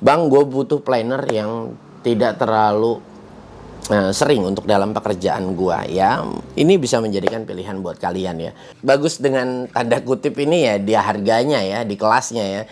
bang gue butuh planner yang tidak terlalu uh, sering untuk dalam pekerjaan gue ya ini bisa menjadikan pilihan buat kalian ya bagus dengan tanda kutip ini ya Dia harganya ya di kelasnya ya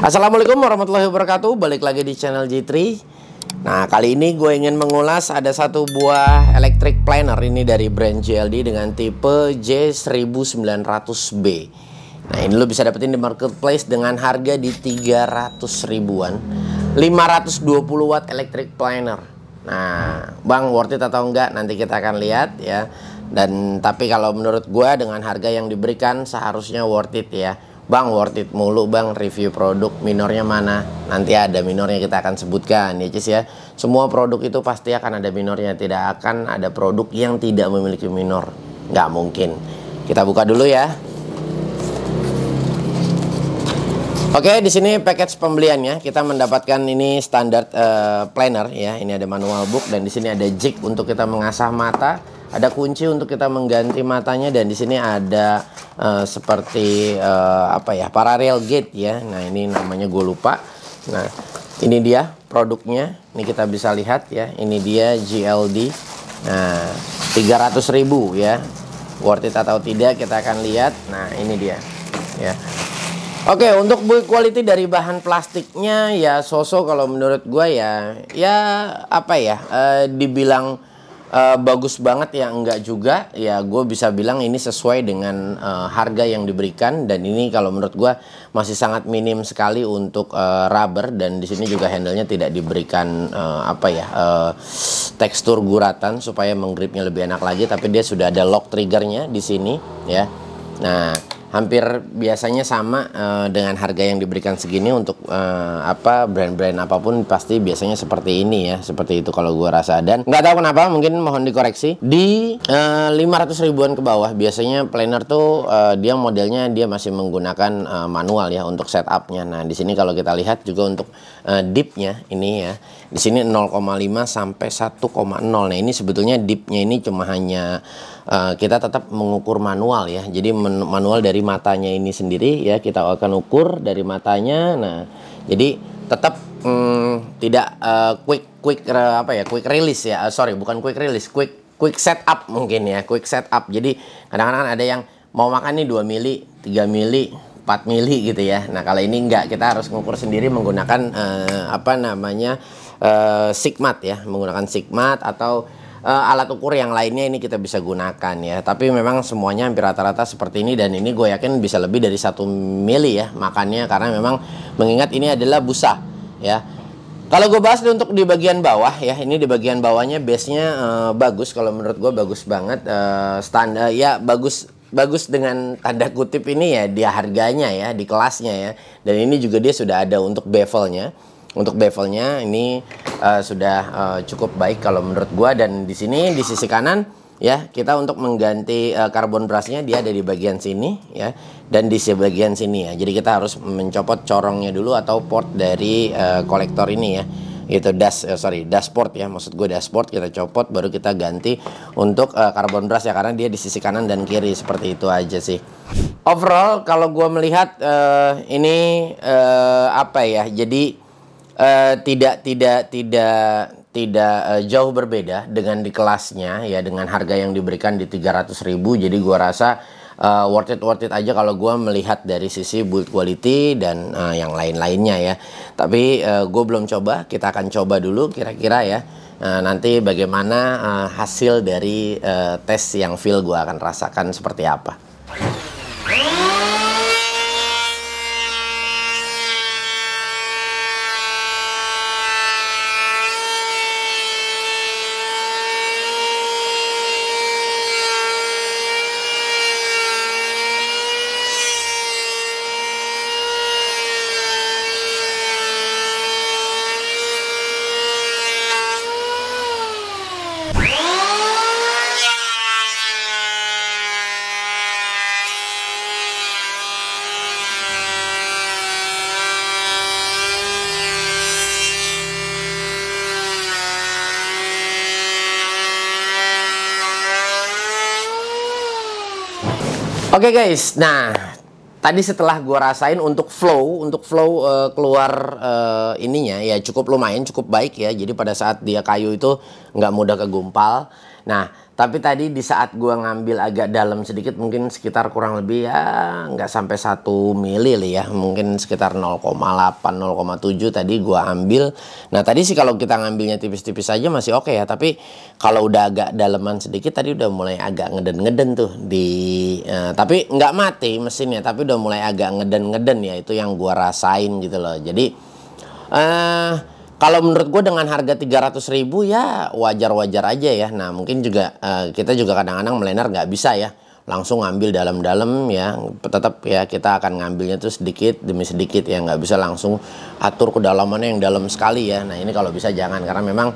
Assalamualaikum warahmatullahi wabarakatuh Balik lagi di channel G3 Nah kali ini gue ingin mengulas ada satu buah electric planer Ini dari brand GLD dengan tipe J1900B Nah ini lo bisa dapetin di marketplace dengan harga di 300 ribuan 520 watt electric planer Nah bang worth it atau enggak nanti kita akan lihat ya Dan tapi kalau menurut gue dengan harga yang diberikan seharusnya worth it ya Bang worth it mulu bang review produk minornya mana nanti ada minornya kita akan sebutkan ya Cis ya semua produk itu pasti akan ada minornya tidak akan ada produk yang tidak memiliki minor nggak mungkin kita buka dulu ya Oke, di sini package pembeliannya kita mendapatkan ini standar uh, eh, planner ya. Ini ada manual book dan di sini ada jig untuk kita mengasah mata, ada kunci untuk kita mengganti matanya dan di sini ada uh, seperti uh, apa ya? parallel gate ya. Nah, ini namanya gue lupa. Nah, ini dia produknya. Ini kita bisa lihat ya. Ini dia GLD. Nah, 300.000 ya. Worth it atau tidak kita akan lihat. Nah, ini dia. Ya. Oke, untuk build quality dari bahan plastiknya ya sosok kalau menurut gue ya, ya apa ya, e, dibilang e, bagus banget ya enggak juga, ya gue bisa bilang ini sesuai dengan e, harga yang diberikan dan ini kalau menurut gue masih sangat minim sekali untuk e, rubber dan di sini juga handle nya tidak diberikan e, apa ya e, tekstur guratan supaya menggripnya lebih enak lagi, tapi dia sudah ada lock triggernya di sini ya. Nah hampir biasanya sama uh, dengan harga yang diberikan segini untuk uh, apa brand-brand apapun pasti biasanya seperti ini ya seperti itu kalau gua rasa dan nggak tahu kenapa mungkin mohon dikoreksi di uh, eh, 500 ribuan ke bawah biasanya planner tuh uh, dia modelnya dia masih menggunakan uh, manual ya untuk setupnya nah di sini kalau kita lihat juga untuk uh, dipnya ini ya di sini 0,5 sampai 1,0. Nah, ini sebetulnya dipnya ini cuma hanya uh, kita tetap mengukur manual ya. Jadi manual dari matanya ini sendiri ya kita akan ukur dari matanya. Nah, jadi tetap um, tidak uh, quick quick uh, apa ya? quick release ya. Uh, sorry, bukan quick release, quick quick setup mungkin ya, quick setup. Jadi kadang-kadang ada yang mau makan nih 2 mili, 3 mili, 4 mili gitu ya. Nah, kalau ini enggak, kita harus mengukur sendiri menggunakan uh, apa namanya? uh, sigmat ya menggunakan sigmat atau uh, alat ukur yang lainnya ini kita bisa gunakan ya tapi memang semuanya hampir rata-rata seperti ini dan ini gue yakin bisa lebih dari satu mili ya makannya karena memang mengingat ini adalah busa ya kalau gue bahas nih untuk di bagian bawah ya ini di bagian bawahnya base-nya uh, bagus kalau menurut gue bagus banget uh, standar ya bagus bagus dengan tanda kutip ini ya di harganya ya di kelasnya ya dan ini juga dia sudah ada untuk bevelnya untuk bevelnya ini uh, sudah uh, cukup baik kalau menurut gua dan di sini di sisi kanan ya kita untuk mengganti uh, karbon brushnya dia ada di bagian sini ya dan di sebagian sini ya jadi kita harus mencopot corongnya dulu atau port dari uh, kolektor ini ya itu das uh, sorry dashboard ya maksud gue dashboard kita copot baru kita ganti untuk uh, brush ya karena dia di sisi kanan dan kiri seperti itu aja sih overall kalau gue melihat uh, ini uh, apa ya jadi uh, tidak tidak tidak tidak uh, jauh berbeda dengan di kelasnya ya dengan harga yang diberikan di 300.000 jadi gua rasa uh, worth it worth it aja kalau gue melihat dari sisi build quality dan uh, yang lain-lainnya ya. Tapi uh, gue belum coba, kita akan coba dulu kira-kira ya. Uh, nanti bagaimana uh, hasil dari uh, tes yang feel gue akan rasakan seperti apa. Oke okay guys, nah tadi setelah gue rasain untuk flow, untuk flow uh, keluar uh, ininya ya cukup lumayan, cukup baik ya. Jadi pada saat dia kayu itu nggak mudah kegumpal. Nah tapi tadi di saat gue ngambil agak dalam sedikit mungkin sekitar kurang lebih ya nggak sampai satu mili ya. Mungkin sekitar 0,8 0,7 tadi gue ambil. Nah, tadi sih kalau kita ngambilnya tipis-tipis aja masih oke okay ya, tapi kalau udah agak daleman sedikit tadi udah mulai agak ngeden-ngeden tuh di uh, tapi nggak mati mesinnya, tapi udah mulai agak ngeden-ngeden ya itu yang gue rasain gitu loh. Jadi eh kalau menurut gue dengan harga 300 ribu ya wajar-wajar aja ya. Nah mungkin juga uh, kita juga kadang-kadang melenar nggak bisa ya langsung ngambil dalam-dalam ya tetap ya kita akan ngambilnya tuh sedikit demi sedikit ya nggak bisa langsung atur kedalamannya yang dalam sekali ya nah ini kalau bisa jangan karena memang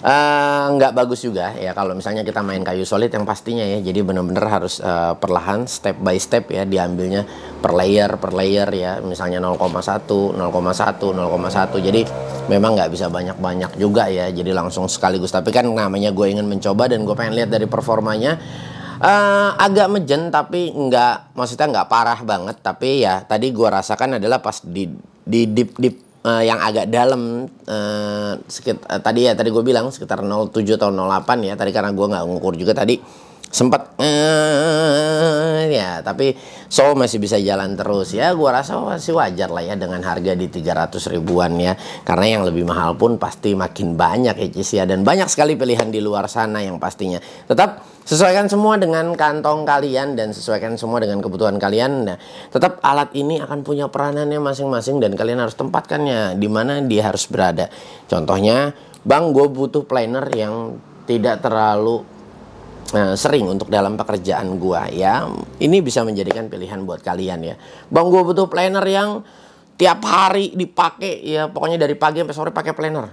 Eh, nggak uh, bagus juga ya kalau misalnya kita main kayu solid yang pastinya ya jadi bener-bener harus uh, perlahan step by step ya diambilnya per layer per layer ya misalnya 0,1 0,1 0,1 jadi memang nggak bisa banyak-banyak juga ya jadi langsung sekaligus tapi kan namanya gue ingin mencoba dan gue pengen lihat dari performanya uh, agak mejen tapi nggak maksudnya nggak parah banget tapi ya tadi gue rasakan adalah pas di di dip dip uh, yang agak dalam uh, eh, sekitar uh, eh, tadi ya tadi gue bilang sekitar 07 atau 08 ya tadi karena gue nggak ngukur juga tadi sempat eh, ya tapi so masih bisa jalan terus ya gua rasa masih wajar lah ya dengan harga di 300 ribuan ya karena yang lebih mahal pun pasti makin banyak ya Cis ya dan banyak sekali pilihan di luar sana yang pastinya tetap sesuaikan semua dengan kantong kalian dan sesuaikan semua dengan kebutuhan kalian nah tetap alat ini akan punya peranannya masing-masing dan kalian harus tempatkannya di mana dia harus berada contohnya Bang, gue butuh planner yang tidak terlalu Eh, sering untuk dalam pekerjaan gua ya. Ini bisa menjadikan pilihan buat kalian ya. Bang gua butuh planner yang tiap hari dipakai ya pokoknya dari pagi sampai sore pakai planner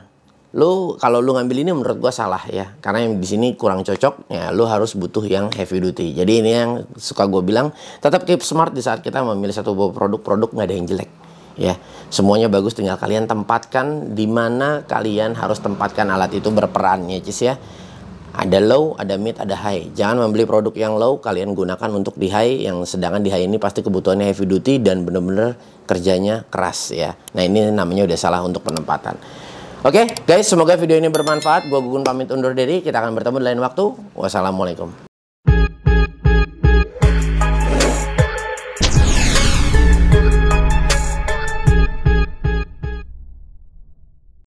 lu kalau lu ngambil ini menurut gua salah ya karena yang di sini kurang cocok ya lu harus butuh yang heavy duty jadi ini yang suka gua bilang tetap keep smart di saat kita memilih satu buah produk-produk nggak ada yang jelek ya semuanya bagus tinggal kalian tempatkan di mana kalian harus tempatkan alat itu berperannya cis ya ada low, ada mid, ada high. Jangan membeli produk yang low, kalian gunakan untuk di high. Yang sedangkan di high ini pasti kebutuhannya heavy duty dan benar-benar kerjanya keras ya. Nah ini namanya udah salah untuk penempatan. Oke okay, guys, semoga video ini bermanfaat. Gue Gugun pamit undur diri. Kita akan bertemu di lain waktu. Wassalamualaikum.